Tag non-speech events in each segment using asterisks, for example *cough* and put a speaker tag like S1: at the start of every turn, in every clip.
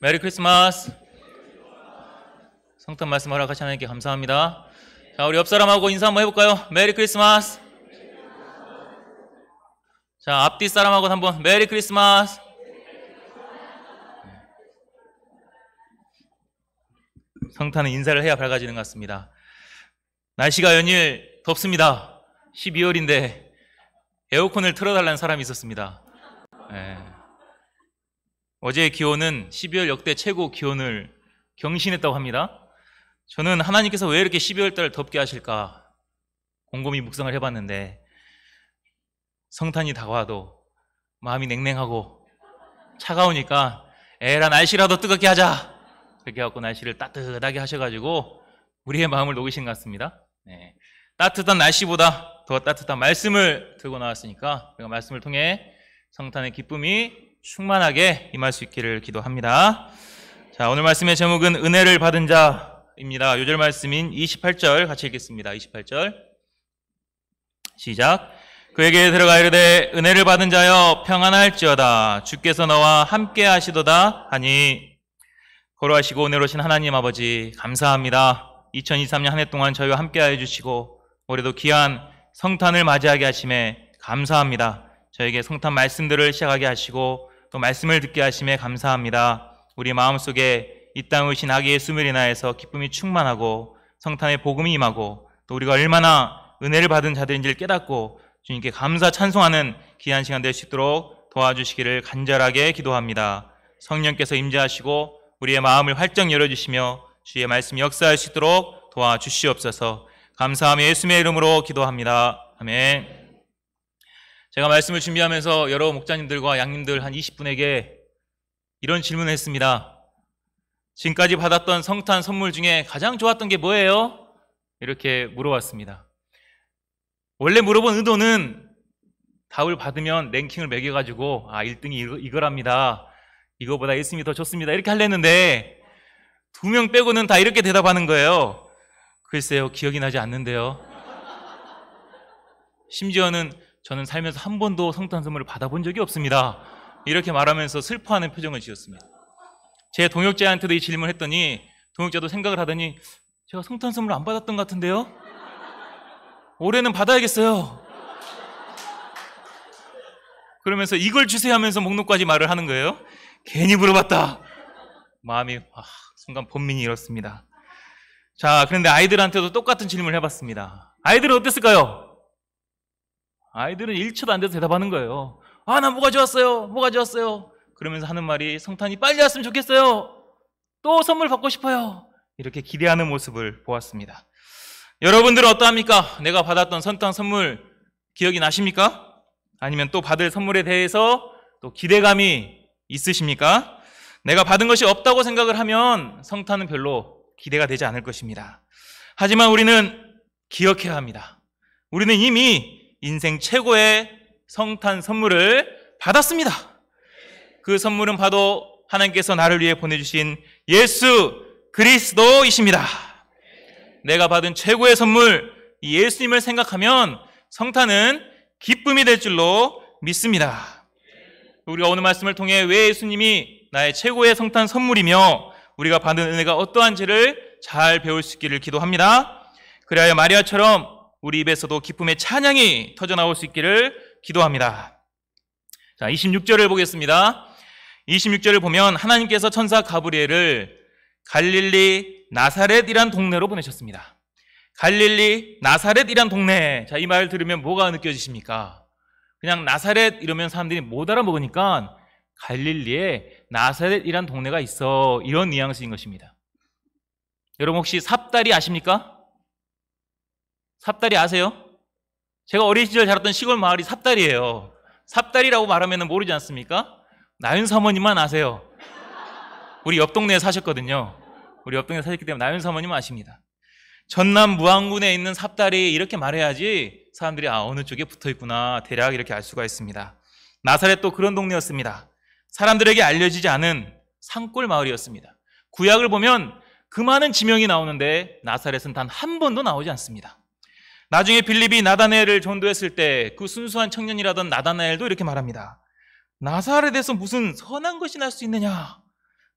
S1: 메리 크리스마스. 성탄 말씀 허락하신 하나님께 감사합니다. 자, 우리 옆 사람하고 인사 한번 해볼까요? 메리 크리스마스. 자, 앞뒤 사람하고 한번 메리 크리스마스. 성탄은 인사를 해야 밝아지는 것 같습니다. 날씨가 연일 덥습니다. 12월인데 에어컨을 틀어달라는 사람이 있었습니다. 네. 어제 기온은 12월 역대 최고 기온을 경신했다고 합니다. 저는 하나님께서 왜 이렇게 12월 달 덥게 하실까 곰곰이 묵상을 해봤는데 성탄이 다가와도 마음이 냉랭하고 차가우니까 에라 날씨라도 뜨겁게 하자 그렇게 하고 날씨를 따뜻하게 하셔가지고 우리의 마음을 녹이신 것 같습니다. 네. 따뜻한 날씨보다 더 따뜻한 말씀을 들고 나왔으니까 우리가 말씀을 통해 성탄의 기쁨이 충만하게 임할 수 있기를 기도합니다. 자, 오늘 말씀의 제목은 은혜를 받은 자입니다. 요절 말씀인 28절 같이 읽겠습니다. 28절. 시작. 그에게 들어가 이르되 은혜를 받은 자여 평안할지어다 주께서 너와 함께 하시도다 하니 거로하시고 은혜로 신 하나님 아버지 감사합니다. 2023년 한 해 동안 저희와 함께 하여 주시고 올해도 귀한 성탄을 맞이하게 하심에 감사합니다. 저에게 성탄 말씀들을 시작하게 하시고 또 말씀을 듣게 하심에 감사합니다. 우리 마음속에 이 땅을 신 아기의 수을이나여서 기쁨이 충만하고 성탄의 복음이 임하고 또 우리가 얼마나 은혜를 받은 자들인지를 깨닫고 주님께 감사 찬송하는 귀한 시간 될 수 있도록 도와주시기를 간절하게 기도합니다. 성령께서 임재하시고 우리의 마음을 활짝 열어주시며 주의 말씀 역사할 수 있도록 도와주시옵소서 감사함며 예수님의 이름으로 기도합니다. 아멘. 제가 말씀을 준비하면서 여러 목자님들과 양님들 한 20분에게 이런 질문을 했습니다. 지금까지 받았던 성탄 선물 중에 가장 좋았던 게 뭐예요? 이렇게 물어봤습니다. 원래 물어본 의도는 답을 받으면 랭킹을 매겨가지고 아 1등이 이거, 이거랍니다. 이거보다 1승이 더 좋습니다. 이렇게 하려는데 두 명 빼고는 다 이렇게 대답하는 거예요. 글쎄요 기억이 나지 않는데요. 심지어는 저는 살면서 한 번도 성탄 선물을 받아본 적이 없습니다. 이렇게 말하면서 슬퍼하는 표정을 지었습니다. 제 동역자한테도 이 질문을 했더니 동역자도 생각을 하더니 제가 성탄 선물 을안 받았던 것 같은데요? 올해는 받아야겠어요. 그러면서 이걸 주세요 하면서 목록까지 말을 하는 거예요. 괜히 물어봤다. 마음이 와, 아, 순간 본민이 이렇습니다. 자, 그런데 아이들한테도 똑같은 질문을 해봤습니다. 아이들은 어땠을까요? 아이들은 1초도 안 돼서 대답하는 거예요. 아, 나뭐가좋았어요뭐가좋았어요 그러면서 하는 말이 성탄이 빨리 왔으면 좋겠어요. 또 선물 받고 싶어요. 이렇게 기대하는 모습을 보았습니다. 여러분들은 어떠합니까? 내가 받았던 선탄 선물 기억이 나십니까? 아니면 또 받을 선물에 대해서 또 기대감이 있으십니까? 내가 받은 것이 없다고 생각을 하면 성탄은 별로 기대가 되지 않을 것입니다. 하지만 우리는 기억해야 합니다. 우리는 이미 인생 최고의 성탄 선물을 받았습니다. 그 선물은 바로 하나님께서 나를 위해 보내주신 예수 그리스도이십니다. 내가 받은 최고의 선물, 예수님을 생각하면 성탄은 기쁨이 될 줄로 믿습니다. 우리가 오늘 말씀을 통해 왜 예수님이 나의 최고의 성탄 선물이며 우리가 받은 은혜가 어떠한지를 잘 배울 수 있기를 기도합니다. 그래야 마리아처럼 우리 입에서도 기쁨의 찬양이 터져나올 수 있기를 기도합니다. 자, 26절을 보겠습니다. 26절을 보면 하나님께서 천사 가브리엘을 갈릴리 나사렛이란 동네로 보내셨습니다. 갈릴리 나사렛이란 동네. 자, 이 말 들으면 뭐가 느껴지십니까? 그냥 나사렛 이러면 사람들이 못 알아먹으니까 갈릴리에 나사렛이란 동네가 있어. 이런 뉘앙스인 것입니다. 여러분 혹시 삽다리 아십니까? 삽다리 아세요? 제가 어린 시절 자랐던 시골 마을이 삽다리예요. 삽다리라고 말하면 모르지 않습니까? 나윤 사모님만 아세요. 우리 옆 동네에 사셨거든요. 우리 옆 동네에 사셨기 때문에 나윤 사모님 아십니다. 전남 무안군에 있는 삽다리 이렇게 말해야지 사람들이 아 어느 쪽에 붙어 있구나 대략 이렇게 알 수가 있습니다. 나사렛도 그런 동네였습니다. 사람들에게 알려지지 않은 산골 마을이었습니다. 구약을 보면 그 많은 지명이 나오는데 나사렛은 단 한 번도 나오지 않습니다. 나중에 빌립이 나다네엘을 전도했을 때 그 순수한 청년이라던 나다네엘도 이렇게 말합니다. 나사렛에서 무슨 선한 것이 날 수 있느냐?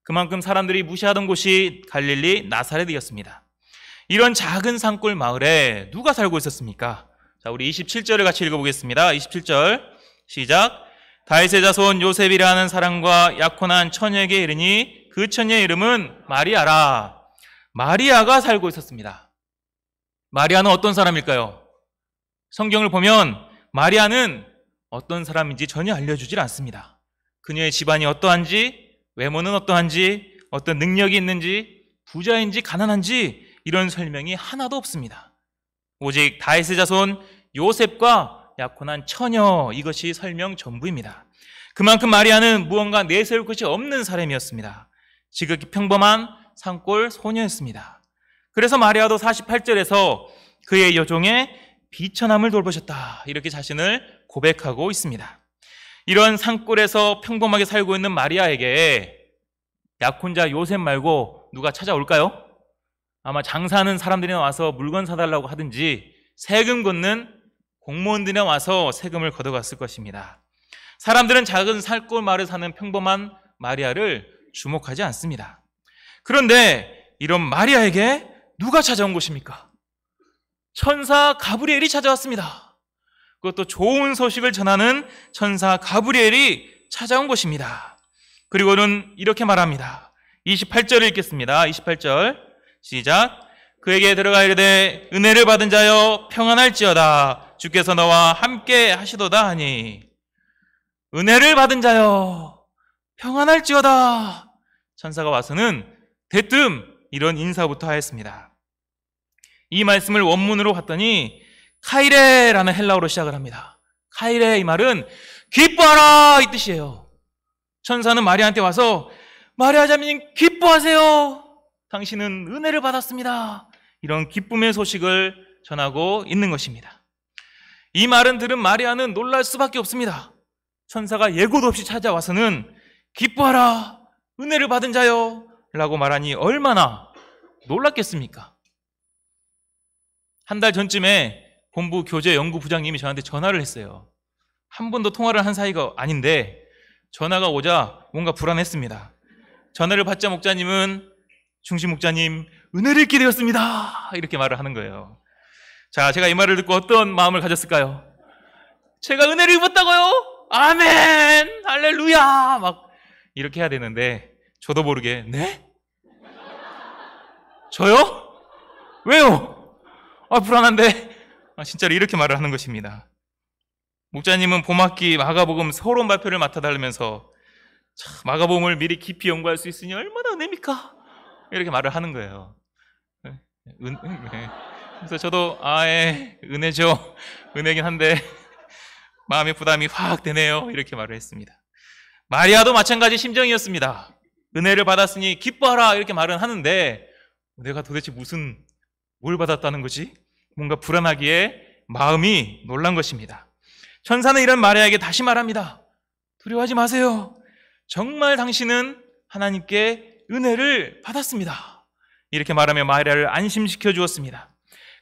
S1: 그만큼 사람들이 무시하던 곳이 갈릴리 나사렛이었습니다. 이런 작은 산골 마을에 누가 살고 있었습니까? 자, 우리 27절을 같이 읽어보겠습니다. 27절 시작. 다윗의 자손 요셉이라는 사람과 약혼한 처녀에게 이르니 그 처녀의 이름은 마리아라. 마리아가 살고 있었습니다. 마리아는 어떤 사람일까요? 성경을 보면 마리아는 어떤 사람인지 전혀 알려주질 않습니다. 그녀의 집안이 어떠한지, 외모는 어떠한지, 어떤 능력이 있는지, 부자인지 가난한지 이런 설명이 하나도 없습니다. 오직 다이의 자손 요셉과 약혼한 처녀 이것이 설명 전부입니다. 그만큼 마리아는 무언가 내세울 것이 없는 사람이었습니다. 지극히 평범한 산골 소녀였습니다. 그래서 마리아도 48절에서 그의 여종의 비천함을 돌보셨다. 이렇게 자신을 고백하고 있습니다. 이런 산골에서 평범하게 살고 있는 마리아에게 약혼자 요셉 말고 누가 찾아올까요? 아마 장사하는 사람들이 와서 물건 사달라고 하든지 세금 걷는 공무원들이 와서 세금을 걷어갔을 것입니다. 사람들은 작은 살골 마을에 사는 평범한 마리아를 주목하지 않습니다. 그런데 이런 마리아에게 누가 찾아온 것입니까? 천사 가브리엘이 찾아왔습니다. 그것도 좋은 소식을 전하는 천사 가브리엘이 찾아온 것입니다. 그리고는 이렇게 말합니다. 28절을 읽겠습니다. 28절 시작 그에게 들어가 이르되 은혜를 받은 자여 평안할지어다 주께서 너와 함께 하시도다 하니 은혜를 받은 자여 평안할지어다 천사가 와서는 대뜸 이런 인사부터 하였습니다. 이 말씀을 원문으로 봤더니 카이레라는 헬라어로 시작을 합니다. 카이레 이 말은 기뻐하라 이 뜻이에요. 천사는 마리아한테 와서 마리아 자매님 기뻐하세요. 당신은 은혜를 받았습니다. 이런 기쁨의 소식을 전하고 있는 것입니다. 이 말은 들은 마리아는 놀랄 수밖에 없습니다. 천사가 예고도 없이 찾아와서는 기뻐하라 은혜를 받은 자요 라고 말하니 얼마나 놀랐겠습니까? 한달 전쯤에 본부 교재 연구 부장님이 저한테 전화를 했어요. 한 번도 통화를 한 사이가 아닌데 전화가 오자 뭔가 불안했습니다. 전화를 받자 목자님은 중심 목자님 은혜를 기대 되었습니다. 이렇게 말을 하는 거예요. 자, 제가 이 말을 듣고 어떤 마음을 가졌을까요? 제가 은혜를 입었다고요? 아멘! 할렐루야! 막 이렇게 해야 되는데 저도 모르게 네? 저요? 왜요? 아, 불안한데? 아, 진짜로 이렇게 말을 하는 것입니다. 목자님은 봄학기 마가복음 서론 발표를 맡아달면서 마가복음을 미리 깊이 연구할 수 있으니 얼마나 은혜입니까? 이렇게 말을 하는 거예요. 네? 은, 네. 그래서 저도 아예 은혜죠. 은혜긴 한데 마음의 부담이 확 되네요. 이렇게 말을 했습니다. 마리아도 마찬가지 심정이었습니다. 은혜를 받았으니 기뻐하라 이렇게 말은 하는데 내가 도대체 무슨 뭘 받았다는 거지? 뭔가 불안하기에 마음이 놀란 것입니다. 천사는 이런 마리아에게 다시 말합니다. 두려워하지 마세요. 정말 당신은 하나님께 은혜를 받았습니다. 이렇게 말하며 마리아를 안심시켜 주었습니다.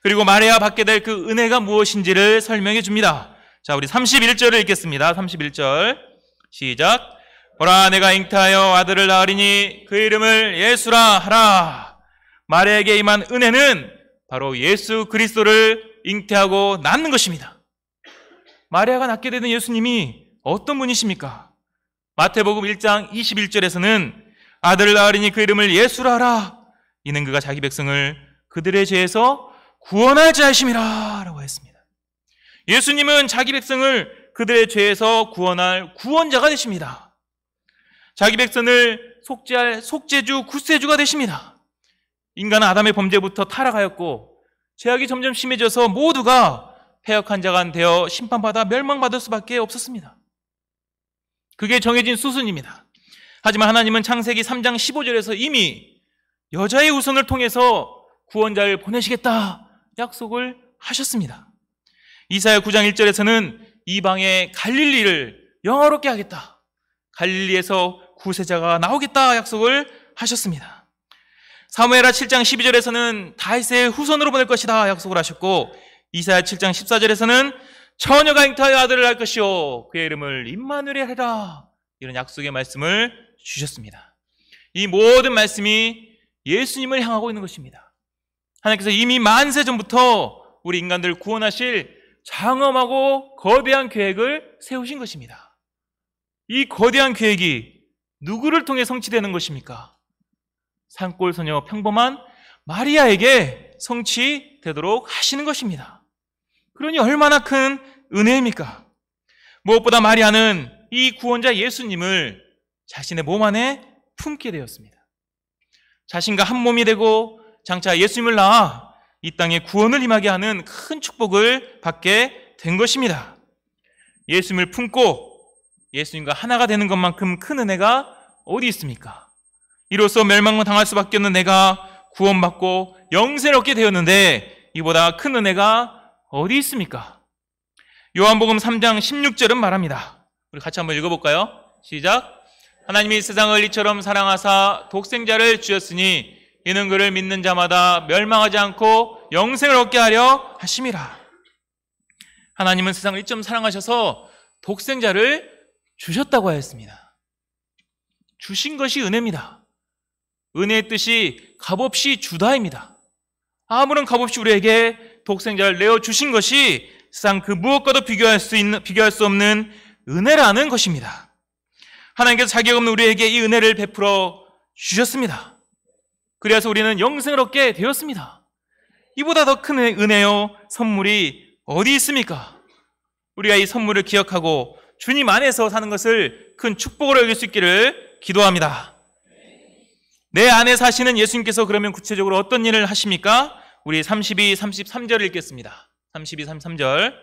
S1: 그리고 마리아 받게 될 그 은혜가 무엇인지를 설명해 줍니다. 자, 우리 31절을 읽겠습니다. 31절. 시작. 보라, 내가 잉타하여 아들을 낳으리니 그 이름을 예수라 하라. 마리아에게 임한 은혜는 바로 예수 그리스도를 잉태하고 낳는 것입니다. 마리아가 낳게 되는 예수님이 어떤 분이십니까? 마태복음 1장 21절에서는 아들을 낳으리니 그 이름을 예수라 하라. 이는 그가 자기 백성을 그들의 죄에서 구원할 자이심이라 라고 했습니다. 예수님은 자기 백성을 그들의 죄에서 구원할 구원자가 되십니다. 자기 백성을 속죄할 속죄주 구세주가 되십니다. 인간은 아담의 범죄부터 타락하였고 죄악이 점점 심해져서 모두가 폐역한 자가 되어 심판받아 멸망받을 수밖에 없었습니다. 그게 정해진 수순입니다. 하지만 하나님은 창세기 3장 15절에서 이미 여자의 우선을 통해서 구원자를 보내시겠다 약속을 하셨습니다. 이사야 9장 1절에서는 이방의 갈릴리를 영화롭게 하겠다. 갈릴리에서 구세자가 나오겠다 약속을 하셨습니다. 사무엘하 7장 12절에서는 다윗의 후손으로 보낼 것이다 약속을 하셨고 이사야 7장 14절에서는 처녀가 잉타의 아들을 낳을 것이요 그의 이름을 임마누엘 하라 이런 약속의 말씀을 주셨습니다. 이 모든 말씀이 예수님을 향하고 있는 것입니다. 하나님께서 이미 만세 전부터 우리 인간들을 구원하실 장엄하고 거대한 계획을 세우신 것입니다. 이 거대한 계획이 누구를 통해 성취되는 것입니까? 산골 소녀 평범한 마리아에게 성취되도록 하시는 것입니다. 그러니 얼마나 큰 은혜입니까? 무엇보다 마리아는 이 구원자 예수님을 자신의 몸 안에 품게 되었습니다. 자신과 한 몸이 되고 장차 예수님을 낳아 이 땅에 구원을 임하게 하는 큰 축복을 받게 된 것입니다. 예수님을 품고 예수님과 하나가 되는 것만큼 큰 은혜가 어디 있습니까? 이로써 멸망당할 을 수밖에 없는 내가 구원받고 영세을 얻게 되었는데 이보다 큰 은혜가 어디 있습니까? 요한복음 3장 16절은 말합니다. 우리 같이 한번 읽어볼까요? 시작. 하나님이 세상을 이처럼 사랑하사 독생자를 주셨으니 이는 그를 믿는 자마다 멸망하지 않고 영생을 얻게 하려 하심이라. 하나님은 세상을 이처럼 사랑하셔서 독생자를 주셨다고 하였습니다. 주신 것이 은혜입니다. 은혜의 뜻이 값없이 주다입니다. 아무런 값없이 우리에게 독생자를 내어 주신 것이 세상 그 무엇과도 비교할 수 있는 비교할 수 없는 은혜라는 것입니다. 하나님께서 자격 없는 우리에게 이 은혜를 베풀어 주셨습니다. 그래서 우리는 영생을 얻게 되었습니다. 이보다 더 큰 은혜요 선물이 어디 있습니까? 우리가 이 선물을 기억하고 주님 안에서 사는 것을 큰 축복으로 여길 수 있기를 기도합니다. 내 안에 사시는 예수님께서 그러면 구체적으로 어떤 일을 하십니까? 우리 32, 33절 읽겠습니다. 32, 33절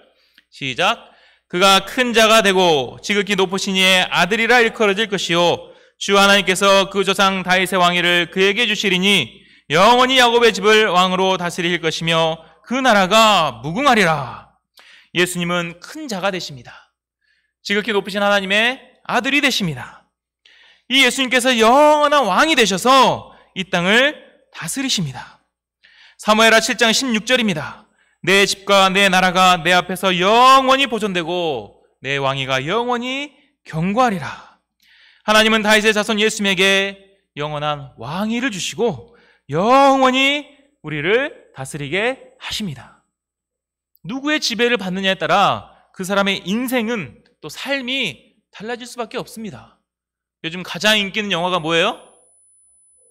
S1: 시작 그가 큰 자가 되고 지극히 높으신 이의 아들이라 일컬어질 것이요 주 하나님께서 그 조상 다윗의 왕위를 그에게 주시리니 영원히 야곱의 집을 왕으로 다스리실 것이며 그 나라가 무궁하리라. 예수님은 큰 자가 되십니다. 지극히 높으신 하나님의 아들이 되십니다. 이 예수님께서 영원한 왕이 되셔서 이 땅을 다스리십니다. 사무엘하 7장 16절입니다. 내 집과 내 나라가 내 앞에서 영원히 보존되고 내 왕위가 영원히 경고하리라. 하나님은 다윗의 자손 예수님에게 영원한 왕위를 주시고 영원히 우리를 다스리게 하십니다. 누구의 지배를 받느냐에 따라 그 사람의 인생은 또 삶이 달라질 수밖에 없습니다. 요즘 가장 인기 있는 영화가 뭐예요?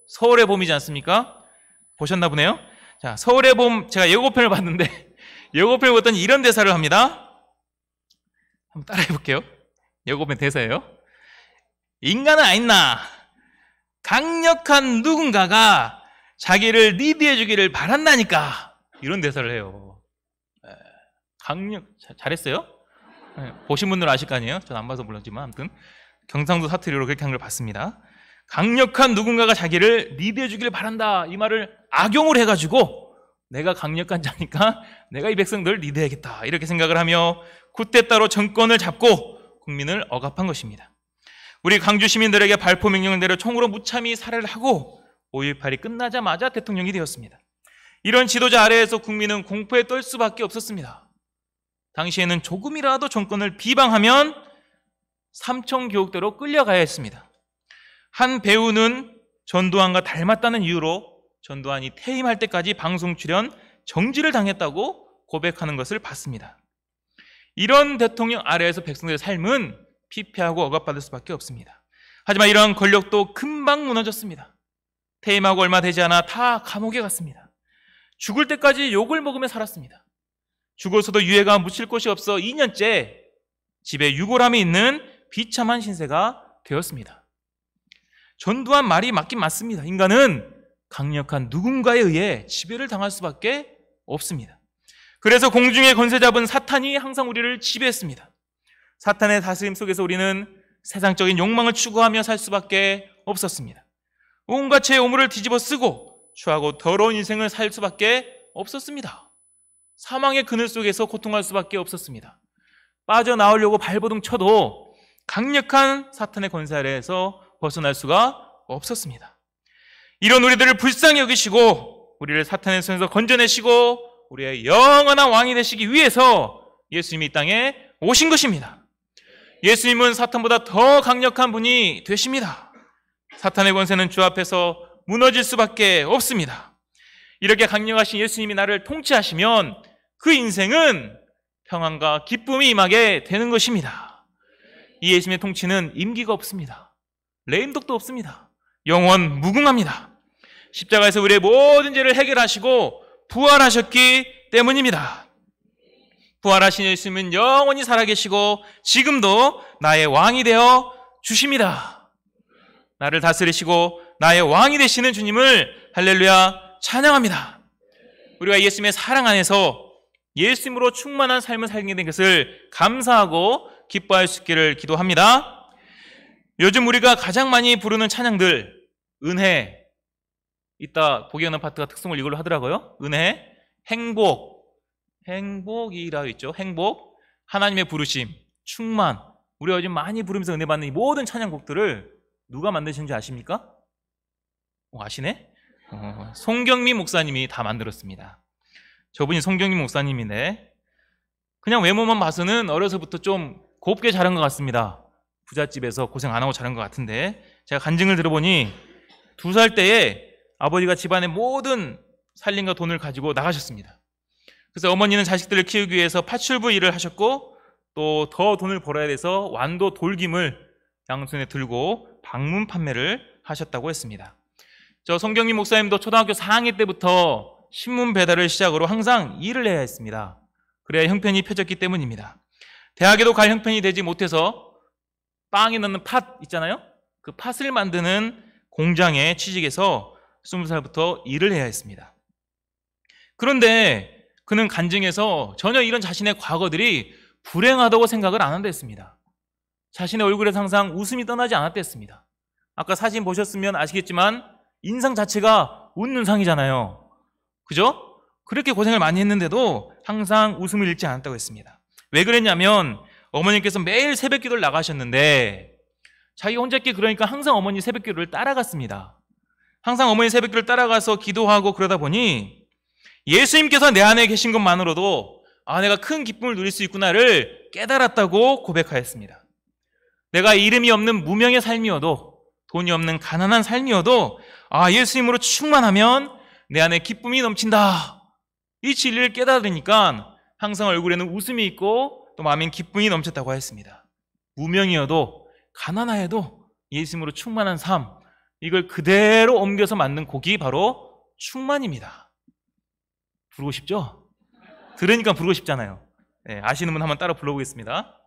S1: 서울의 봄이지 않습니까? 보셨나 보네요. 자, 서울의 봄 제가 예고편을 봤는데 *laughs* 예고편을 봤더니 이런 대사를 합니다. 한번 따라해 볼게요. 예고편 대사예요. 인간은 아니나 강력한 누군가가 자기를 리드해 주기를 바란다니까 이런 대사를 해요. 예. 강력 자, 잘했어요. 예, 보신 분들 아실 거 아니에요? 전 안 봐서 몰랐지만 아무튼 경상도 사투리로 그렇게 한 걸 봤습니다. 강력한 누군가가 자기를 리드해 주길 바란다. 이 말을 악용을 해가지고 내가 강력한 자니까 내가 이 백성들을 리드해야겠다. 이렇게 생각을 하며 그때 따로 정권을 잡고 국민을 억압한 것입니다. 우리 강주 시민들에게 발포 명령을 내려 총으로 무참히 살해를 하고 5.18이 끝나자마자 대통령이 되었습니다. 이런 지도자 아래에서 국민은 공포에 떨 수밖에 없었습니다. 당시에는 조금이라도 정권을 비방하면 삼청 교육대로 끌려가야 했습니다. 한 배우는 전두환과 닮았다는 이유로 전두환이 퇴임할 때까지 방송 출연 정지를 당했다고 고백하는 것을 봤습니다. 이런 대통령 아래에서 백성들의 삶은 피폐하고 억압받을 수밖에 없습니다. 하지만 이러한 권력도 금방 무너졌습니다. 퇴임하고 얼마 되지 않아 다 감옥에 갔습니다. 죽을 때까지 욕을 먹으며 살았습니다. 죽어서도 유해가 묻힐 곳이 없어 2년째 집에 유골함이 있는 비참한 신세가 되었습니다. 전두환 말이 맞긴 맞습니다. 인간은 강력한 누군가에 의해 지배를 당할 수밖에 없습니다. 그래서 공중의 권세 잡은 사탄이 항상 우리를 지배했습니다. 사탄의 다스림 속에서 우리는 세상적인 욕망을 추구하며 살 수밖에 없었습니다. 온갖 죄의 오물을 뒤집어 쓰고 추하고 더러운 인생을 살 수밖에 없었습니다. 사망의 그늘 속에서 고통할 수밖에 없었습니다. 빠져나오려고 발버둥 쳐도 강력한 사탄의 권세 아래에서 벗어날 수가 없었습니다. 이런 우리들을 불쌍히 여기시고 우리를 사탄의 손에서 건져내시고 우리의 영원한 왕이 되시기 위해서 예수님이 이 땅에 오신 것입니다. 예수님은 사탄보다 더 강력한 분이 되십니다. 사탄의 권세는 주 앞에서 무너질 수밖에 없습니다. 이렇게 강력하신 예수님이 나를 통치하시면 그 인생은 평안과 기쁨이 임하게 되는 것입니다. 이 예수님의 통치는 임기가 없습니다. 레임덕도 없습니다. 영원 무궁합니다. 십자가에서 우리의 모든 죄를 해결하시고 부활하셨기 때문입니다. 부활하신 예수님은 영원히 살아계시고 지금도 나의 왕이 되어 주십니다. 나를 다스리시고 나의 왕이 되시는 주님을 할렐루야 찬양합니다. 우리가 예수님의 사랑 안에서 예수님으로 충만한 삶을 살게 된 것을 감사하고 기뻐할 수 있기를 기도합니다. 요즘 우리가 가장 많이 부르는 찬양들, 은혜, 이따 보기하는 파트가 특성을 이걸로 하더라고요. 은혜, 행복, 행복이라고 있죠. 행복, 하나님의 부르심, 충만. 우리가 요즘 많이 부르면서 은혜 받는 이 모든 찬양곡들을 누가 만드신지 아십니까? 어, 아시네? 어, 송경미 목사님이 다 만들었습니다. 저분이 송경미목사님이네 그냥 외모만 봐서는 어려서부터 좀 곱게 자른것 같습니다. 부잣집에서 고생 안 하고 자른것 같은데 제가 간증을 들어보니 두 살 때에 아버지가 집안의 모든 살림과 돈을 가지고 나가셨습니다. 그래서 어머니는 자식들을 키우기 위해서 파출부 일을 하셨고 또 더 돈을 벌어야 돼서 완도 돌김을 양손에 들고 방문 판매를 하셨다고 했습니다. 저 성경님 목사님도 초등학교 4학년 때부터 신문 배달을 시작으로 항상 일을 해야 했습니다. 그래야 형편이 펴졌기 때문입니다. 대학에도 갈 형편이 되지 못해서 빵에 넣는 팥 있잖아요. 그 팥을 만드는 공장에 취직해서 20살부터 일을 해야 했습니다. 그런데 그는 간증에서 전혀 이런 자신의 과거들이 불행하다고 생각을 안 한다 했습니다. 자신의 얼굴에 항상 웃음이 떠나지 않았다 했습니다. 아까 사진 보셨으면 아시겠지만 인상 자체가 웃는 상이잖아요. 그죠? 그렇게 고생을 많이 했는데도 항상 웃음을 잃지 않았다고 했습니다. 왜 그랬냐면 어머님께서 매일 새벽 기도를 나가셨는데 자기 혼자 끼 그러니까 항상 어머니 새벽 기도를 따라갔습니다. 항상 어머니 새벽 기도를 따라가서 기도하고 그러다 보니 예수님께서 내 안에 계신 것만으로도 아, 내가 큰 기쁨을 누릴 수 있구나를 깨달았다고 고백하였습니다. 내가 이름이 없는 무명의 삶이어도 돈이 없는 가난한 삶이어도 아, 예수님으로 충만하면 내 안에 기쁨이 넘친다. 이 진리를 깨달으니까 항상 얼굴에는 웃음이 있고 또 마음엔 기쁨이 넘쳤다고 했습니다 무명이어도 가난하여도 예수님으로 충만한 삶 이걸 그대로 옮겨서 만든 곡이 바로 충만입니다. 부르고 싶죠? 들으니까 부르고 싶잖아요. 네, 아시는 분 한번 따라 불러보겠습니다.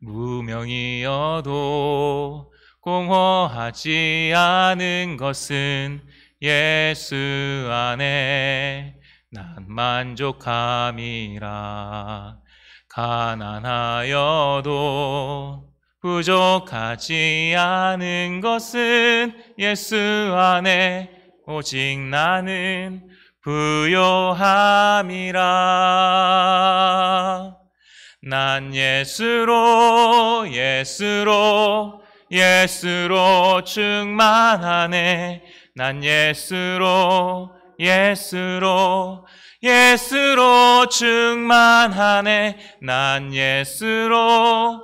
S1: 무명이어도 공허하지 않은 것은 예수 안에 난 만족함이라 가난하여도 부족하지 않은 것은 예수 안에 오직 나는 부요함이라 난 예수로 예수로 예수로 충만하네 난 예수로 예수로 예스로 충만하네 난 예스로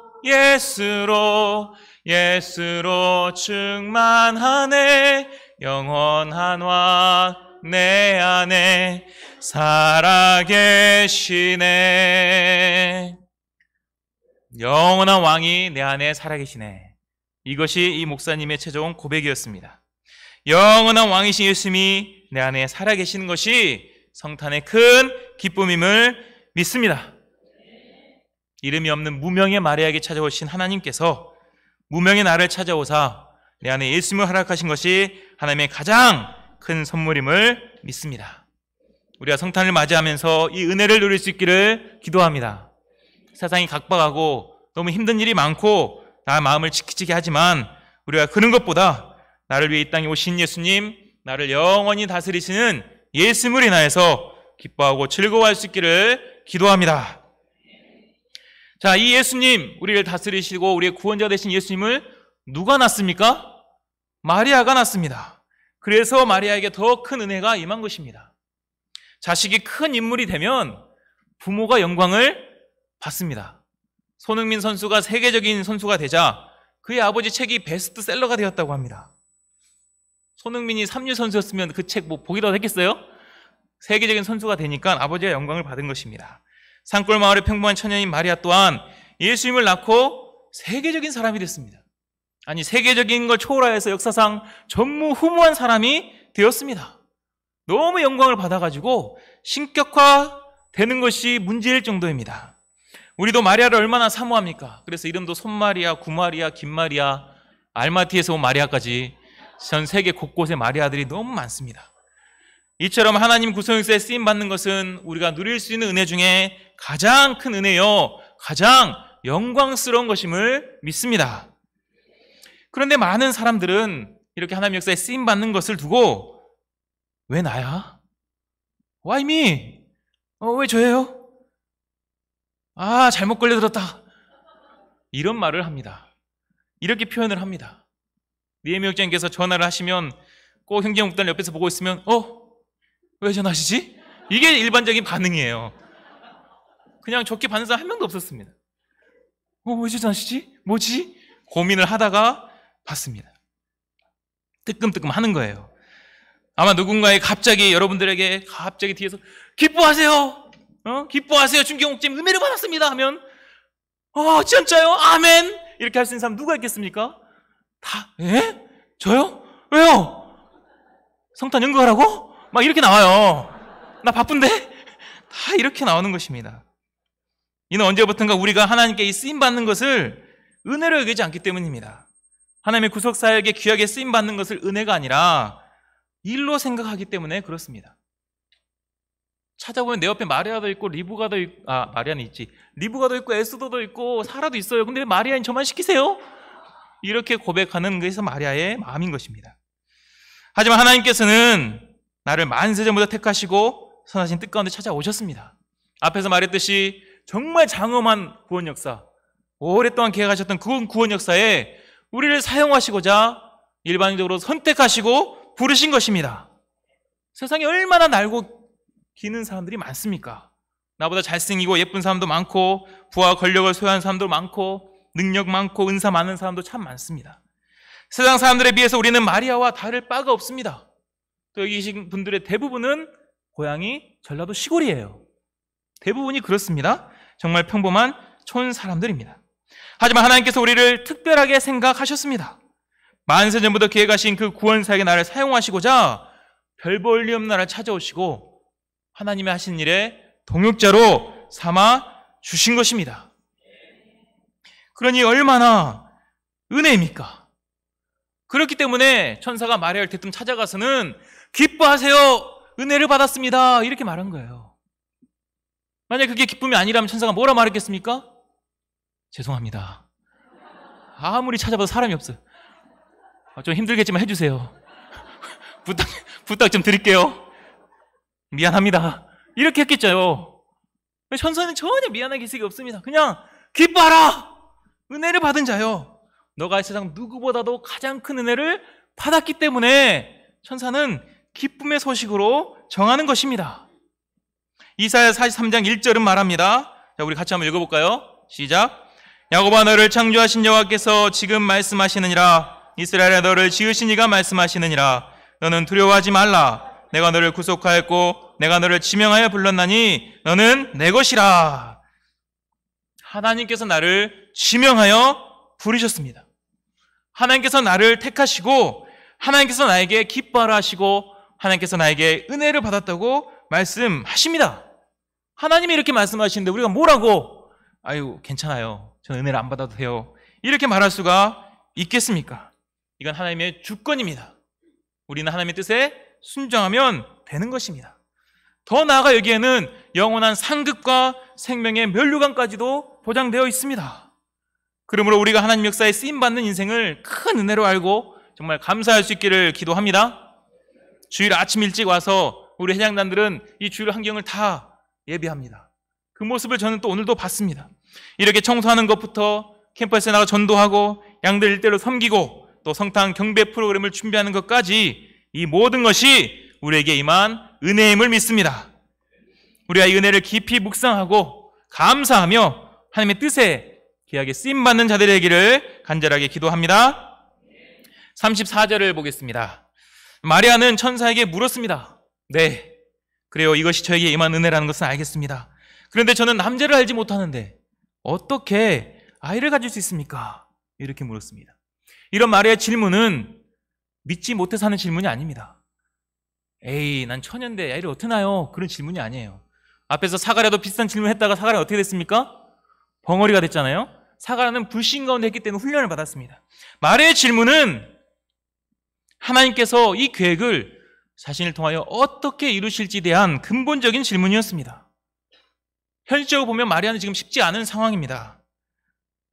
S1: 예스로 예스로 충만하네 영원한 왕 내 안에 살아계시네 영원한 왕이 내 안에 살아계시네 이것이 이 목사님의 최종 고백이었습니다 영원한 왕이신 예수님이 내 안에 살아계시는 것이 성탄의 큰 기쁨임을 믿습니다. 이름이 없는 무명의 마리아에게 찾아오신 하나님께서 무명의 나를 찾아오사 내 안에 예수님을 허락하신 것이 하나님의 가장 큰 선물임을 믿습니다. 우리가 성탄을 맞이하면서 이 은혜를 누릴 수 있기를 기도합니다. 세상이 각박하고 너무 힘든 일이 많고 나 마음을 치키치게 하지만 우리가 그런 것보다 나를 위해 이 땅에 오신 예수님, 나를 영원히 다스리시는 예수님을 인하여서 기뻐하고 즐거워할 수 있기를 기도합니다. 자, 이 예수님, 우리를 다스리시고 우리의 구원자 되신 예수님을 누가 낳습니까? 마리아가 낳습니다. 그래서 마리아에게 더 큰 은혜가 임한 것입니다. 자식이 큰 인물이 되면 부모가 영광을 받습니다. 손흥민 선수가 세계적인 선수가 되자 그의 아버지 책이 베스트셀러가 되었다고 합니다. 손흥민이 3류 선수였으면 그 책 뭐 보기라도 했겠어요? 세계적인 선수가 되니까 아버지의 영광을 받은 것입니다. 산골 마을의 평범한 처녀인 마리아 또한 예수님을 낳고 세계적인 사람이 됐습니다. 아니 세계적인 걸 초월하여서 역사상 전무후무한 사람이 되었습니다. 너무 영광을 받아가지고 신격화되는 것이 문제일 정도입니다. 우리도 마리아를 얼마나 사모합니까? 그래서 이름도 손마리아, 구마리아, 김마리아, 알마티에서 온 마리아까지 전 세계 곳곳에 마리아들이 너무 많습니다. 이처럼 하나님 구성역사에 쓰임 받는 것은 우리가 누릴 수 있는 은혜 중에 가장 큰 은혜요, 가장 영광스러운 것임을 믿습니다. 그런데 많은 사람들은 이렇게 하나님 역사에 쓰임 받는 것을 두고 왜 나야? Why me? 어, 왜 저예요? 아, 잘못 걸려들었다. 이런 말을 합니다. 이렇게 표현을 합니다. 니에미 목장님께서 전화를 하시면 꼭 행정국단 옆에서 보고 있으면 어? 왜 전화하시지? 이게 일반적인 반응이에요. 그냥 좋게 받는 사람 한 명도 없었습니다. 어, 왜 전화하시지? 뭐지? 고민을 하다가 봤습니다 뜨끔뜨끔 하는 거예요. 아마 누군가의 갑자기 여러분들에게 갑자기 뒤에서 기뻐하세요. 어? 기뻐하세요. 중경옥님 은혜를 받았습니다. 하면 어, 진짜요? 아멘. 이렇게 할 수 있는 사람 누가 있겠습니까? 다, 예? 저요? 왜요? 성탄 연구하라고? 막 이렇게 나와요. 나 바쁜데? 다 이렇게 나오는 것입니다. 이는 언제부턴가 우리가 하나님께 이 쓰임받는 것을 은혜로 여기지 않기 때문입니다. 하나님의 구속사역에 귀하게 쓰임받는 것을 은혜가 아니라 일로 생각하기 때문에 그렇습니다. 찾아보면 내 옆에 마리아도 있고 리브가도 있고 아 마리아는 있지 리브가도 있고 에스더도 있고 사라도 있어요 근데 마리아인 저만 시키세요? 이렇게 고백하는 것이 마리아의 마음인 것입니다. 하지만 하나님께서는 나를 만세전보다 택하시고 선하신 뜻 가운데 찾아오셨습니다. 앞에서 말했듯이 정말 장엄한 구원 역사, 오랫동안 계획하셨던 그 구원 역사에 우리를 사용하시고자 일반적으로 선택하시고 부르신 것입니다. 세상에 얼마나 날고 기는 사람들이 많습니까? 나보다 잘생기고 예쁜 사람도 많고 부와 권력을 소유한 사람도 많고 능력 많고 은사 많은 사람도 참 많습니다. 세상 사람들에 비해서 우리는 마리아와 다를 바가 없습니다. 또 여기 계신 분들의 대부분은 고향이 전라도 시골이에요. 대부분이 그렇습니다. 정말 평범한 촌 사람들입니다. 하지만 하나님께서 우리를 특별하게 생각하셨습니다. 만세 전부터 계획하신 그 구원사역의 나를 사용하시고자 별 볼일 없는 나를 찾아오시고 하나님의 하신 일에 동역자로 삼아 주신 것입니다. 그러니 얼마나 은혜입니까? 그렇기 때문에 천사가 마리아를 대뜸 찾아가서는 기뻐하세요. 은혜를 받았습니다. 이렇게 말한 거예요. 만약 그게 기쁨이 아니라면 천사가 뭐라 말했겠습니까? 죄송합니다. 아무리 찾아봐도 사람이 없어요. 아, 좀 힘들겠지만 해주세요. *laughs* 부탁, 부탁 좀 드릴게요. 미안합니다. 이렇게 했겠죠. 천사는 전혀 미안한 기색이 없습니다. 그냥 기뻐하라! 은혜를 받은 자요. 너가 이 세상 누구보다도 가장 큰 은혜를 받았기 때문에 천사는 기쁨의 소식으로 정하는 것입니다. 이사야 43장 1절은 말합니다. 자, 우리 같이 한번 읽어볼까요? 시작. 야곱아 너를 창조하신 여호와께서 지금 말씀하시느니라. 이스라엘아 너를 지으신 이가 말씀하시느니라. 너는 두려워하지 말라. 내가 너를 구속하였고 내가 너를 지명하여 불렀나니 너는 내 것이라. 하나님께서 나를 지명하여 부르셨습니다. 하나님께서 나를 택하시고 하나님께서 나에게 기뻐하라 하시고 하나님께서 나에게 은혜를 받았다고 말씀하십니다. 하나님이 이렇게 말씀하시는데 우리가 뭐라고 아유 괜찮아요. 저는 은혜를 안 받아도 돼요. 이렇게 말할 수가 있겠습니까? 이건 하나님의 주권입니다. 우리는 하나님의 뜻에 순종하면 되는 것입니다. 더 나아가 여기에는 영원한 상급과 생명의 멸류관까지도 보장되어 있습니다. 그러므로 우리가 하나님 역사에 쓰임받는 인생을 큰 은혜로 알고 정말 감사할 수 있기를 기도합니다. 주일 아침 일찍 와서 우리 해양단들은 이 주일 환경을 다 예비합니다. 그 모습을 저는 또 오늘도 봤습니다. 이렇게 청소하는 것부터 캠퍼스에 나가 전도하고 양들 일대로 섬기고 또 성탄 경배 프로그램을 준비하는 것까지 이 모든 것이 우리에게 임한 은혜임을 믿습니다. 우리가 이 은혜를 깊이 묵상하고 감사하며 하나님의 뜻에 귀하게 쓰임 받는 자들 의기를 간절하게 기도합니다. 34절을 보겠습니다. 마리아는 천사에게 물었습니다. 네. 그래요. 이것이 저에게 임한 은혜라는 것은 알겠습니다. 그런데 저는 남자를 알지 못하는데 어떻게 아이를 가질 수 있습니까? 이렇게 물었습니다. 이런 마리아의 질문은 믿지 못해서 하는 질문이 아닙니다. 에이, 난 천연데 아이를 어떻게 낳아요? 그런 질문이 아니에요. 앞에서 사가랴도 비슷한 질문 을 했다가 사가랴 어떻게 됐습니까? 벙어리가 됐잖아요. 사가라는 불신 가운데 했기 때문에 훈련을 받았습니다. 말의 질문은 하나님께서 이 계획을 자신을 통하여 어떻게 이루실지 에 대한 근본적인 질문이었습니다. 현실적으로 보면 마리아는 지금 쉽지 않은 상황입니다.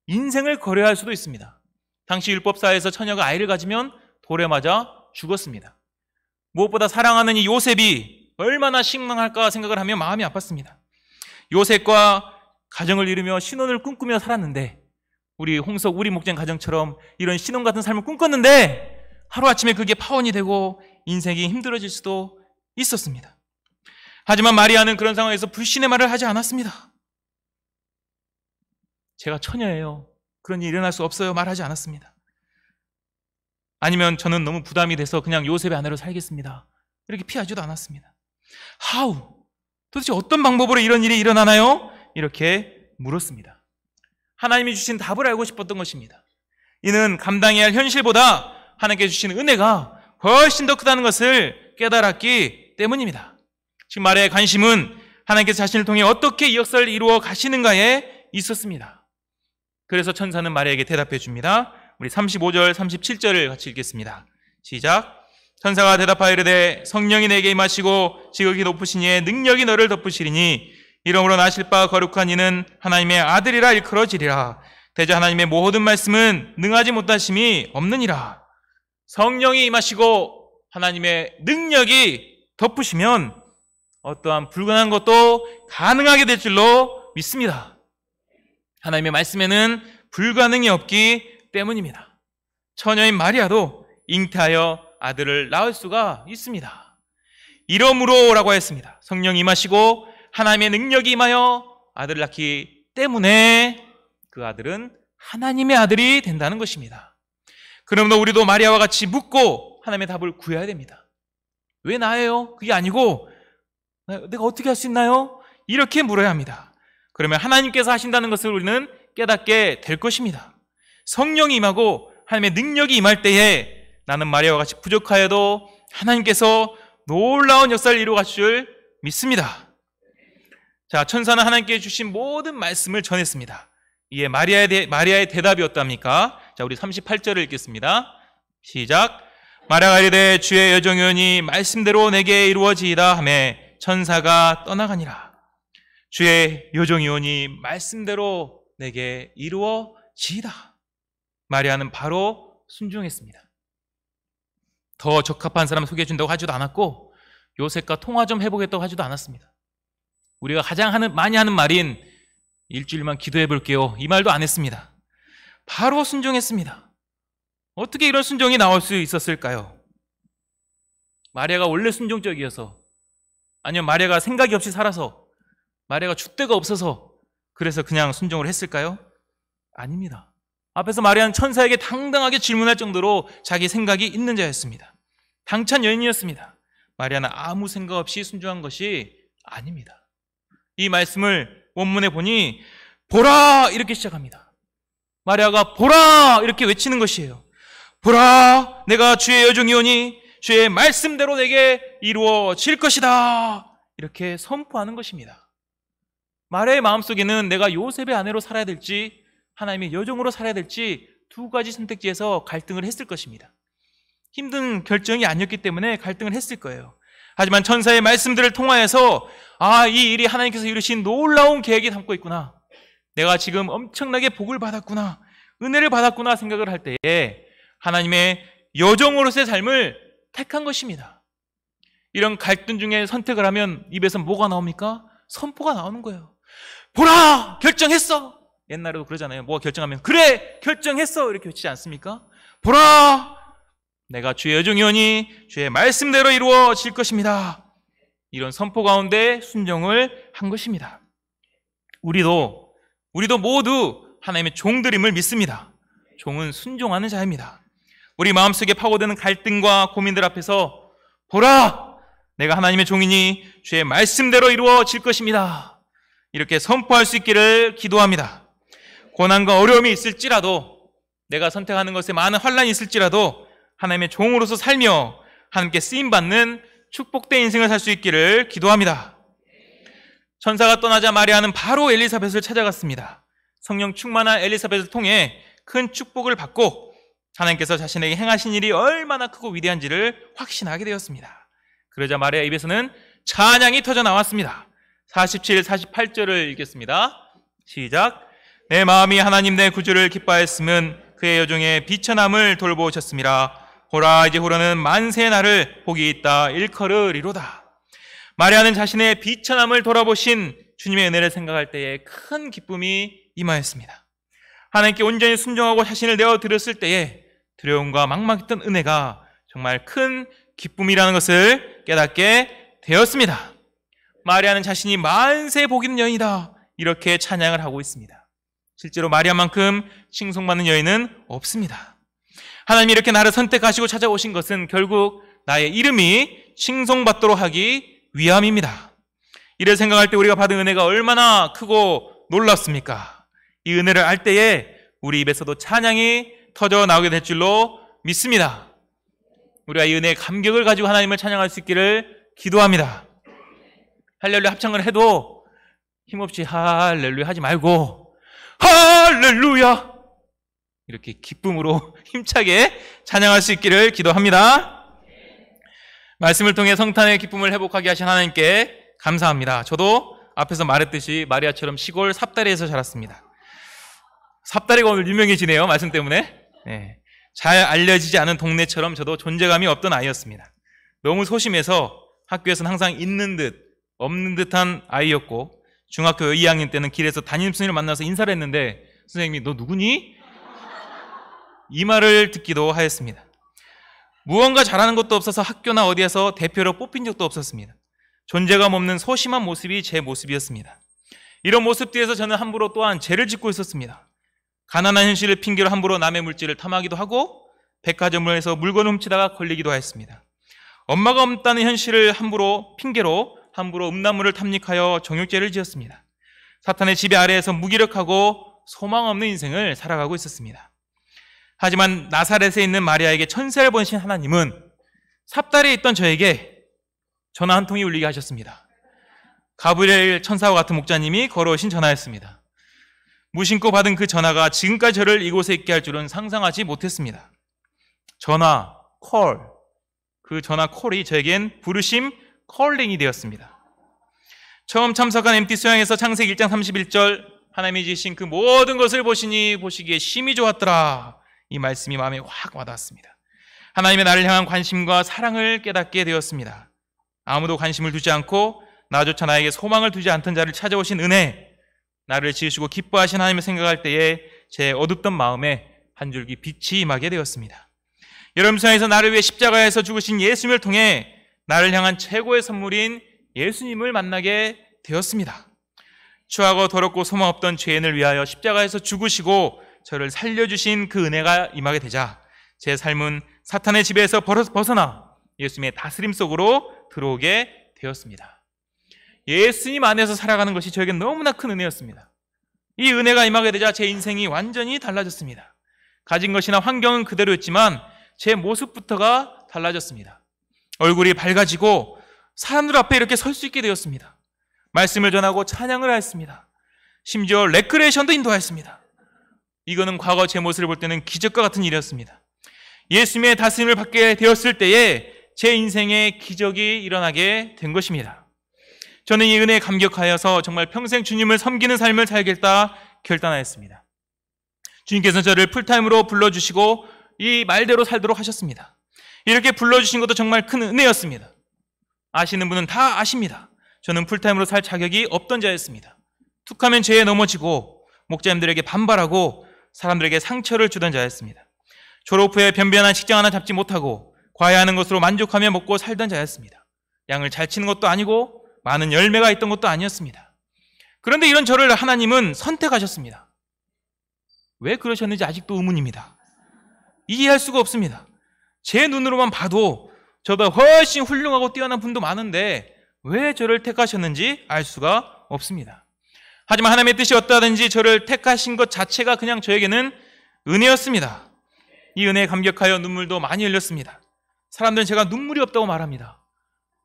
S1: 인생을 거래할 수도 있습니다. 당시 율법사에서 처녀가 아이를 가지면 돌에 맞아 죽었습니다. 무엇보다 사랑하는 이 요셉이 얼마나 심망할까 생각을 하며 마음이 아팠습니다. 요셉과 가정을 이루며 신혼을 꿈꾸며 살았는데 우리 홍석 우리 목장 가정처럼 이런 신혼 같은 삶을 꿈꿨는데 하루아침에 그게 파혼이 되고 인생이 힘들어질 수도 있었습니다. 하지만 마리아는 그런 상황에서 불신의 말을 하지 않았습니다. 제가 처녀예요. 그런 일이 일어날 수 없어요. 말하지 않았습니다. 아니면 저는 너무 부담이 돼서 그냥 요셉의 아내로 살겠습니다. 이렇게 피하지도 않았습니다. 하우! 도대체 어떤 방법으로 이런 일이 일어나나요? 이렇게 물었습니다. 하나님이 주신 답을 알고 싶었던 것입니다. 이는 감당해야 할 현실보다 하나님께 주신 은혜가 훨씬 더 크다는 것을 깨달았기 때문입니다. 지금 말의 관심은 하나님께서 자신을 통해 어떻게 이 역사를 이루어 가시는가에 있었습니다. 그래서 천사는 마리아에게 대답해 줍니다. 우리 35절, 37절을 같이 읽겠습니다. 시작. 천사가 대답하여 이르되 성령이 내게 임하시고 지극히 높으시니의 능력이 너를 덮으시리니 이러므로 나실 바 거룩한 이는 하나님의 아들이라 일컬어지리라. 대저 하나님의 모든 말씀은 능하지 못하심이 없느니라. 성령이 임하시고 하나님의 능력이 덮으시면 어떠한 불가능한 것도 가능하게 될 줄로 믿습니다. 하나님의 말씀에는 불가능이 없기 때문입니다. 처녀인 마리아도 잉태하여 아들을 낳을 수가 있습니다. 이러므로라고 했습니다. 성령 이 임하시고 하나님의 능력이 임하여 아들을 낳기 때문에 그 아들은 하나님의 아들이 된다는 것입니다. 그러므로 우리도 마리아와 같이 묻고 하나님의 답을 구해야 됩니다. 왜 나예요? 그게 아니고 내가 어떻게 할 수 있나요? 이렇게 물어야 합니다. 그러면 하나님께서 하신다는 것을 우리는 깨닫게 될 것입니다. 성령이 임하고 하나님의 능력이 임할 때에 나는 마리아와 같이 부족하여도 하나님께서 놀라운 역사를 이루어 가실 줄 믿습니다. 자, 천사는 하나님께 주신 모든 말씀을 전했습니다. 이에 마리아의, 대, 마리아의 대답이었답니까? 자, 우리 38절을 읽겠습니다. 시작. 마리아가 이르되 주의 여정연이 말씀대로 내게 이루어지이다 하매 천사가 떠나가니라. 주의 요정이오니 말씀대로 내게 이루어지이다. 마리아는 바로 순종했습니다. 더 적합한 사람 소개해 준다고 하지도 않았고 요셉과 통화 좀 해보겠다고 하지도 않았습니다. 우리가 가장 하는, 많이 하는 말인 일주일만 기도해 볼게요. 이 말도 안 했습니다. 바로 순종했습니다. 어떻게 이런 순종이 나올 수 있었을까요? 마리아가 원래 순종적이어서 아니면 마리아가 생각이 없이 살아서 마리아가 죽대가 없어서 그래서 그냥 순종을 했을까요? 아닙니다. 앞에서 마리아는 천사에게 당당하게 질문할 정도로 자기 생각이 있는 자였습니다. 당찬 여인이었습니다. 마리아는 아무 생각 없이 순종한 것이 아닙니다. 이 말씀을 원문에 보니 보라 이렇게 시작합니다. 마리아가 보라 이렇게 외치는 것이에요. 보라 내가 주의 여종이오니 주의 말씀대로 내게 이루어질 것이다. 이렇게 선포하는 것입니다. 마리아의 마음속에는 내가 요셉의 아내로 살아야 될지 하나님의 여종으로 살아야 될지 두 가지 선택지에서 갈등을 했을 것입니다. 힘든 결정이 아니었기 때문에 갈등을 했을 거예요. 하지만 천사의 말씀들을 통하여서 아, 이 일이 하나님께서 이루신 놀라운 계획이 담고 있구나. 내가 지금 엄청나게 복을 받았구나. 은혜를 받았구나 생각을 할 때에 하나님의 여정으로서의 삶을 택한 것입니다. 이런 갈등 중에 선택을 하면 입에서 뭐가 나옵니까? 선포가 나오는 거예요. 보라! 결정했어! 옛날에도 그러잖아요. 뭐가 결정하면, 그래! 결정했어! 이렇게 외치지 않습니까? 보라! 내가 주의 여종이오니 주의 말씀대로 이루어질 것입니다. 이런 선포 가운데 순종을 한 것입니다. 우리도 우리도 모두 하나님의 종들임을 믿습니다. 종은 순종하는 자입니다. 우리 마음속에 파고드는 갈등과 고민들 앞에서 보라 내가 하나님의 종이니 주의 말씀대로 이루어질 것입니다. 이렇게 선포할 수 있기를 기도합니다. 고난과 어려움이 있을지라도 내가 선택하는 것에 많은 환란이 있을지라도 하나님의 종으로서 살며 하나님께 쓰임 받는 축복된 인생을 살 수 있기를 기도합니다. 천사가 떠나자 마리아는 바로 엘리사벳을 찾아갔습니다. 성령 충만한 엘리사벳을 통해 큰 축복을 받고 하나님께서 자신에게 행하신 일이 얼마나 크고 위대한지를 확신하게 되었습니다. 그러자 마리아 입에서는 찬양이 터져 나왔습니다. 47, 48절을 읽겠습니다. 시작. 내 마음이 하나님 내 구주를 기뻐했음은 그의 여종의 비천함을 돌보셨습니다. 호라 이제 호라는 만세 날을 복이 있다 일컬으리로다. 마리아는 자신의 비천함을 돌아보신 주님의 은혜를 생각할 때에 큰 기쁨이 임하였습니다. 하나님께 온전히 순종하고 자신을 내어 드렸을 때에 두려움과 막막했던 은혜가 정말 큰 기쁨이라는 것을 깨닫게 되었습니다. 마리아는 자신이 만세 복 있는 여인이다 이렇게 찬양을 하고 있습니다. 실제로 마리아만큼 칭송받는 여인은 없습니다. 하나님이 이렇게 나를 선택하시고 찾아오신 것은 결국 나의 이름이 칭송받도록 하기 위함입니다. 이를 생각할 때 우리가 받은 은혜가 얼마나 크고 놀랍습니까? 이 은혜를 알 때에 우리 입에서도 찬양이 터져 나오게 될 줄로 믿습니다. 우리가 이 은혜의 감격을 가지고 하나님을 찬양할 수 있기를 기도합니다. 할렐루야 합창을 해도 힘없이 할렐루야 하지 말고 할렐루야 이렇게 기쁨으로 *laughs* 힘차게 찬양할 수 있기를 기도합니다. 말씀을 통해 성탄의 기쁨을 회복하게 하신 하나님께 감사합니다. 저도 앞에서 말했듯이 마리아처럼 시골 삽다리에서 자랐습니다. 삽다리가 오늘 유명해지네요. 말씀 때문에. 네. 잘 알려지지 않은 동네처럼 저도 존재감이 없던 아이였습니다. 너무 소심해서 학교에서는 항상 있는 듯 없는 듯한 아이였고 중학교 2학년 때는 길에서 담임선생님을 만나서 인사를 했는데 선생님이 너 누구니? 이 말을 듣기도 하였습니다. 무언가 잘하는 것도 없어서 학교나 어디에서 대표로 뽑힌 적도 없었습니다. 존재감 없는 소심한 모습이 제 모습이었습니다. 이런 모습 뒤에서 저는 함부로 또한 죄를 짓고 있었습니다. 가난한 현실을 핑계로 함부로 남의 물질을 탐하기도 하고 백화점에서 물건을 훔치다가 걸리기도 하였습니다. 엄마가 없다는 현실을 함부로 핑계로 함부로 음란물을 탐닉하여 정욕죄를 지었습니다. 사탄의 지배 아래에서 무기력하고 소망 없는 인생을 살아가고 있었습니다. 하지만 나사렛에 있는 마리아에게 천사를 보내신 하나님은 삽다리에 있던 저에게 전화 한 통이 울리게 하셨습니다. 가브리엘 천사와 같은 목자님이 걸어오신 전화였습니다. 무심코 받은 그 전화가 지금까지 저를 이곳에 있게 할 줄은 상상하지 못했습니다. 전화, 콜. 그 전화 콜이 저에겐 부르심, 콜링이 되었습니다. 처음 참석한 MT 수양에서 창세기 1장 31절 하나님이 지신 그 모든 것을 보시니 보시기에 심히 좋았더라. 이 말씀이 마음에 확 와닿았습니다. 하나님의 나를 향한 관심과 사랑을 깨닫게 되었습니다. 아무도 관심을 두지 않고 나조차 나에게 소망을 두지 않던 자를 찾아오신 은혜, 나를 지으시고 기뻐하신 하나님을 생각할 때에 제 어둡던 마음에 한 줄기 빛이 임하게 되었습니다. 여러분 생에서 나를 위해 십자가에서 죽으신 예수님을 통해 나를 향한 최고의 선물인 예수님을 만나게 되었습니다. 추하고 더럽고 소망없던 죄인을 위하여 십자가에서 죽으시고 저를 살려주신 그 은혜가 임하게 되자 제 삶은 사탄의 지배에서 벗어나 예수님의 다스림 속으로 들어오게 되었습니다. 예수님 안에서 살아가는 것이 저에게 너무나 큰 은혜였습니다. 이 은혜가 임하게 되자 제 인생이 완전히 달라졌습니다. 가진 것이나 환경은 그대로였지만 제 모습부터가 달라졌습니다. 얼굴이 밝아지고 사람들 앞에 이렇게 설 수 있게 되었습니다. 말씀을 전하고 찬양을 하였습니다. 심지어 레크레이션도 인도하였습니다. 이거는 과거 제 모습을 볼 때는 기적과 같은 일이었습니다. 예수님의 다스림을 받게 되었을 때에 제 인생에 기적이 일어나게 된 것입니다. 저는 이 은혜에 감격하여서 정말 평생 주님을 섬기는 삶을 살겠다 결단하였습니다. 주님께서 저를 풀타임으로 불러주시고 이 말대로 살도록 하셨습니다. 이렇게 불러주신 것도 정말 큰 은혜였습니다. 아시는 분은 다 아십니다. 저는 풀타임으로 살 자격이 없던 자였습니다. 툭하면 죄에 넘어지고 목자님들에게 반발하고 사람들에게 상처를 주던 자였습니다. 졸업 후에 변변한 식장 하나 잡지 못하고 과외하는 것으로 만족하며 먹고 살던 자였습니다. 양을 잘 치는 것도 아니고 많은 열매가 있던 것도 아니었습니다. 그런데 이런 저를 하나님은 선택하셨습니다. 왜 그러셨는지 아직도 의문입니다. 이해할 수가 없습니다. 제 눈으로만 봐도 저보다 훨씬 훌륭하고 뛰어난 분도 많은데 왜 저를 택하셨는지 알 수가 없습니다. 하지만 하나님의 뜻이 어떠하든지 저를 택하신 것 자체가 그냥 저에게는 은혜였습니다. 이 은혜에 감격하여 눈물도 많이 흘렸습니다. 사람들은 제가 눈물이 없다고 말합니다.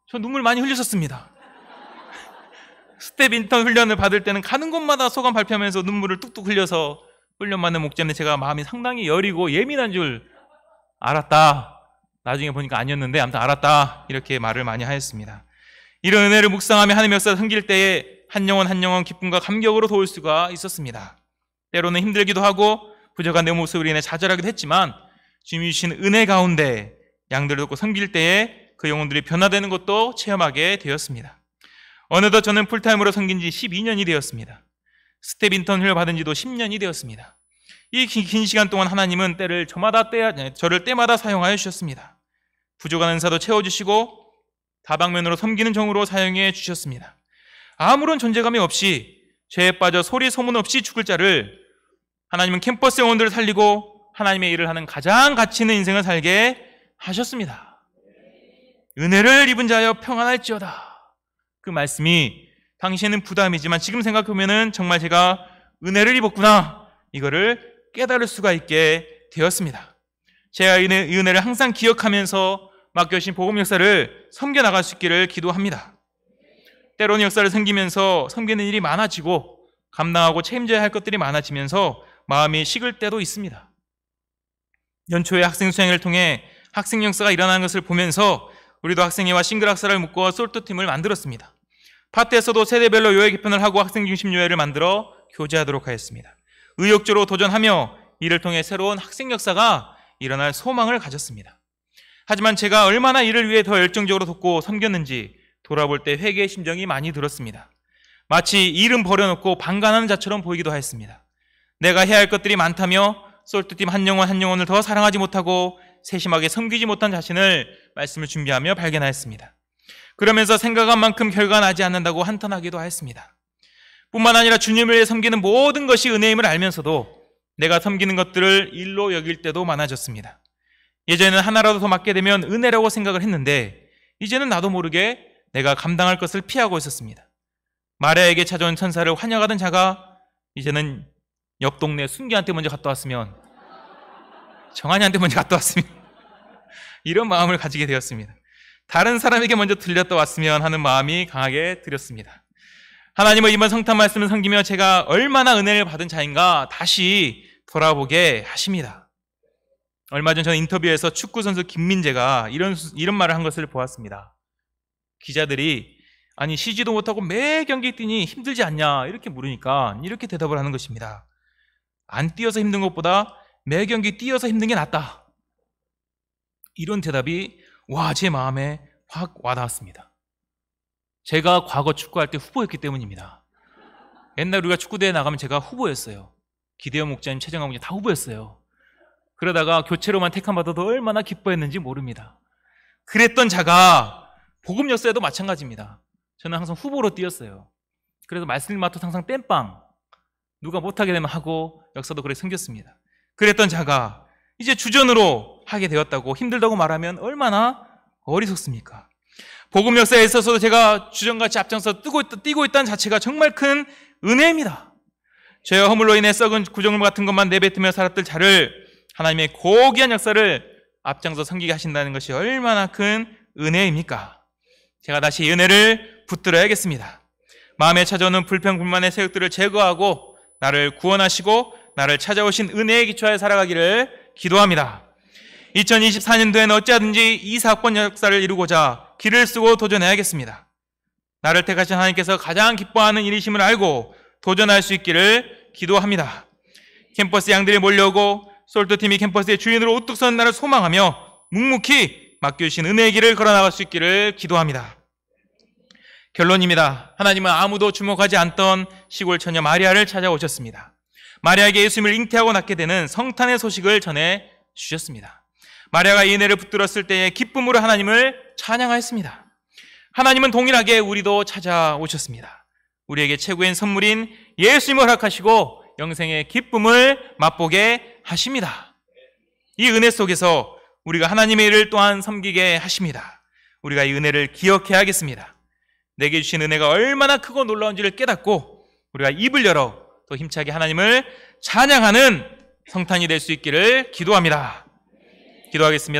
S1: 저 눈물 많이 흘렸었습니다. *laughs* 스텝 인턴 훈련을 받을 때는 가는 곳마다 소감 발표하면서 눈물을 뚝뚝 흘려서 훈련받는 목자는 제가 마음이 상당히 여리고 예민한 줄 알았다. 나중에 보니까 아니었는데 아무튼 알았다. 이렇게 말을 많이 하였습니다. 이런 은혜를 묵상하며 하나님의 역사를 섬길 때에 한 영혼 한 영혼 기쁨과 감격으로 도울 수가 있었습니다. 때로는 힘들기도 하고 부족한 내 모습을 인해 좌절하기도 했지만 주님이 주신 은혜 가운데 양들을 돕고 섬길 때에 그 영혼들이 변화되는 것도 체험하게 되었습니다. 어느덧 저는 풀타임으로 섬긴 지 12년이 되었습니다. 스텝 인턴을 받은 지도 10년이 되었습니다. 이 긴 시간 동안 하나님은 때를 저마다 때, 저를 때마다 사용하여 주셨습니다. 부족한 은사도 채워주시고 다방면으로 섬기는 정으로 사용해 주셨습니다. 아무런 존재감이 없이 죄에 빠져 소리 소문 없이 죽을 자를 하나님은 캠퍼스 영혼들을 살리고 하나님의 일을 하는 가장 가치 있는 인생을 살게 하셨습니다. 은혜를 입은 자여 평안할지어다. 그 말씀이 당시에는 부담이지만 지금 생각해보면 정말 제가 은혜를 입었구나. 이거를 깨달을 수가 있게 되었습니다. 제가 이 은혜를 항상 기억하면서 맡겨주신 복음 역사를 섬겨나갈 수 있기를 기도합니다. 때로는 역사를 생기면서 섬기는 일이 많아지고 감당하고 책임져야 할 것들이 많아지면서 마음이 식을 때도 있습니다. 연초에 학생 수행을 통해 학생 역사가 일어나는 것을 보면서 우리도 학생회와 싱글 학사를 묶어 솔트팀을 만들었습니다. 파트에서도 세대별로 요회 개편을 하고 학생 중심 요회를 만들어 교제하도록 하였습니다. 의욕적으로 도전하며 이를 통해 새로운 학생 역사가 일어날 소망을 가졌습니다. 하지만 제가 얼마나 이를 위해 더 열정적으로 돕고 섬겼는지 돌아볼 때 회개의 심정이 많이 들었습니다. 마치 일은 버려놓고 방관하는 자처럼 보이기도 하였습니다 내가 해야 할 것들이 많다며 솔트팀 한 영혼 한 영혼을 더 사랑하지 못하고 세심하게 섬기지 못한 자신을 말씀을 준비하며 발견하였습니다. 그러면서 생각한 만큼 결과 나지 않는다고 한탄하기도 하였습니다. 뿐만 아니라 주님을 위해 섬기는 모든 것이 은혜임을 알면서도 내가 섬기는 것들을 일로 여길 때도 많아졌습니다. 예전에는 하나라도 더 맡게 되면 은혜라고 생각을 했는데 이제는 나도 모르게 내가 감당할 것을 피하고 있었습니다. 마리아에게 찾아온 천사를 환영하던 자가 이제는 옆 동네 순기한테 먼저 갔다 왔으면 정한이한테 먼저 갔다 왔으면 *laughs* 이런 마음을 가지게 되었습니다. 다른 사람에게 먼저 들렸다 왔으면 하는 마음이 강하게 들였습니다. 하나님을 이번 성탄 말씀을 섬기며 제가 얼마나 은혜를 받은 자인가 다시 돌아보게 하십니다. 얼마 전 저는 인터뷰에서 축구선수 김민재가 이런, 이런 말을 한 것을 보았습니다. 기자들이 아니 쉬지도 못하고 매 경기 뛰니 힘들지 않냐 이렇게 물으니까 이렇게 대답을 하는 것입니다. 안 뛰어서 힘든 것보다 매 경기 뛰어서 힘든 게 낫다. 이런 대답이 와 제 마음에 확 와닿았습니다. 제가 과거 축구할 때 후보였기 때문입니다. 옛날 우리가 축구대회 나가면 제가 후보였어요. 기대어 목자님, 최정아 목자님 다 후보였어요. 그러다가 교체로만 택한 받아도 얼마나 기뻐했는지 모릅니다. 그랬던 자가 복음 역사에도 마찬가지입니다. 저는 항상 후보로 뛰었어요. 그래서 말씀 맡도 항상 땜빵 누가 못하게 되면 하고 역사도 그래 생겼습니다. 그랬던 자가 이제 주전으로 하게 되었다고 힘들다고 말하면 얼마나 어리석습니까? 복음 역사에 있어서도 제가 주전같이 앞장서 뛰고, 있, 뛰고 있다는 자체가 정말 큰 은혜입니다. 죄와 허물로 인해 썩은 구정물 같은 것만 내뱉으며 살았던 자를 하나님의 고귀한 역사를 앞장서 섬기게 하신다는 것이 얼마나 큰 은혜입니까? 제가 다시 은혜를 붙들어야겠습니다. 마음에 찾아오는 불평불만의 세력들을 제거하고 나를 구원하시고 나를 찾아오신 은혜에 기초하여 살아가기를 기도합니다. 2024년도에는 어찌하든지 이 사건 역사를 이루고자 길을 쓰고 도전해야겠습니다. 나를 택하신 하나님께서 가장 기뻐하는 일이심을 알고 도전할 수 있기를 기도합니다. 캠퍼스 양들이 몰려오고 솔트팀이 캠퍼스의 주인으로 우뚝 선 나를 소망하며 묵묵히 맡겨주신 은혜의 길을 걸어나갈 수 있기를 기도합니다. 결론입니다. 하나님은 아무도 주목하지 않던 시골 처녀 마리아를 찾아오셨습니다. 마리아에게 예수님을 잉태하고 낳게 되는 성탄의 소식을 전해 주셨습니다. 마리아가 이 은혜를 붙들었을 때에 기쁨으로 하나님을 찬양하였습니다. 하나님은 동일하게 우리도 찾아오셨습니다. 우리에게 최고인 선물인 예수님을 허락하시고 영생의 기쁨을 맛보게 하십니다. 이 은혜 속에서 우리가 하나님의 일을 또한 섬기게 하십니다. 우리가 이 은혜를 기억해야 하겠습니다. 내게 주신 은혜가 얼마나 크고 놀라운지를 깨닫고 우리가 입을 열어 또 힘차게 하나님을 찬양하는 성탄이 될 수 있기를 기도합니다. 기도하겠습니다.